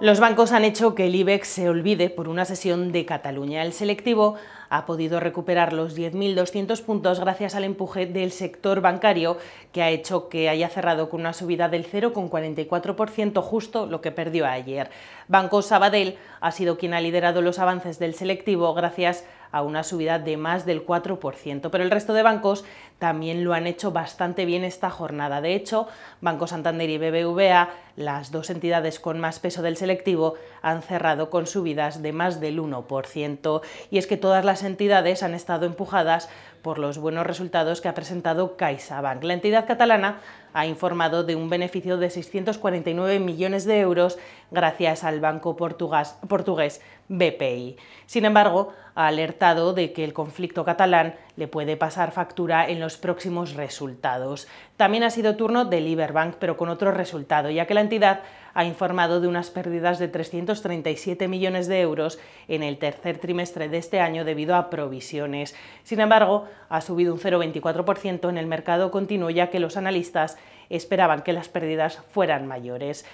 Los bancos han hecho que el IBEX se olvide por una sesión de Cataluña. El selectivo ha podido recuperar los 10.200 puntos gracias al empuje del sector bancario, que ha hecho que haya cerrado con una subida del 0,44%, justo lo que perdió ayer. Banco Sabadell ha sido quien ha liderado los avances del selectivo gracias a a una subida de más del 4%. Pero el resto de bancos también lo han hecho bastante bien esta jornada. De hecho, Banco Santander y BBVA, las dos entidades con más peso del selectivo, han cerrado con subidas de más del 1%. Y es que todas las entidades han estado empujadas por los buenos resultados que ha presentado CaixaBank. La entidad catalana ha informado de un beneficio de 649 millones de euros gracias al banco portugués BPI. Sin embargo, ha alertado de que el conflicto catalán le puede pasar factura en los próximos resultados. También ha sido turno de Liberbank, pero con otro resultado, ya que la entidad ha informado de unas pérdidas de 337 millones de euros en el tercer trimestre de este año debido a provisiones. Sin embargo, ha subido un 0,24% en el mercado continuo, ya que los analistas esperaban que las pérdidas fueran mayores.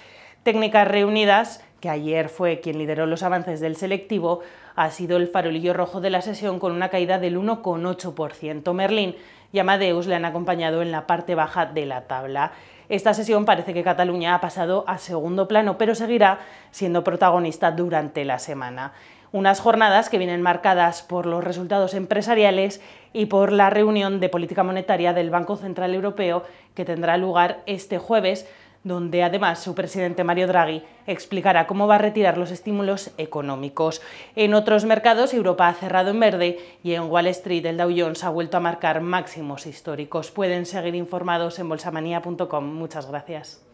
Técnicas Reunidas, que ayer fue quien lideró los avances del selectivo, ha sido el farolillo rojo de la sesión con una caída del 1,8%. Merlín y Amadeus le han acompañado en la parte baja de la tabla. Esta sesión parece que Cataluña ha pasado a segundo plano, pero seguirá siendo protagonista durante la semana. Unas jornadas que vienen marcadas por los resultados empresariales y por la reunión de política monetaria del Banco Central Europeo que tendrá lugar este jueves donde además su presidente Mario Draghi explicará cómo va a retirar los estímulos económicos. En otros mercados, Europa ha cerrado en verde y en Wall Street el Dow Jones ha vuelto a marcar máximos históricos. Pueden seguir informados en bolsamanía.com. Muchas gracias.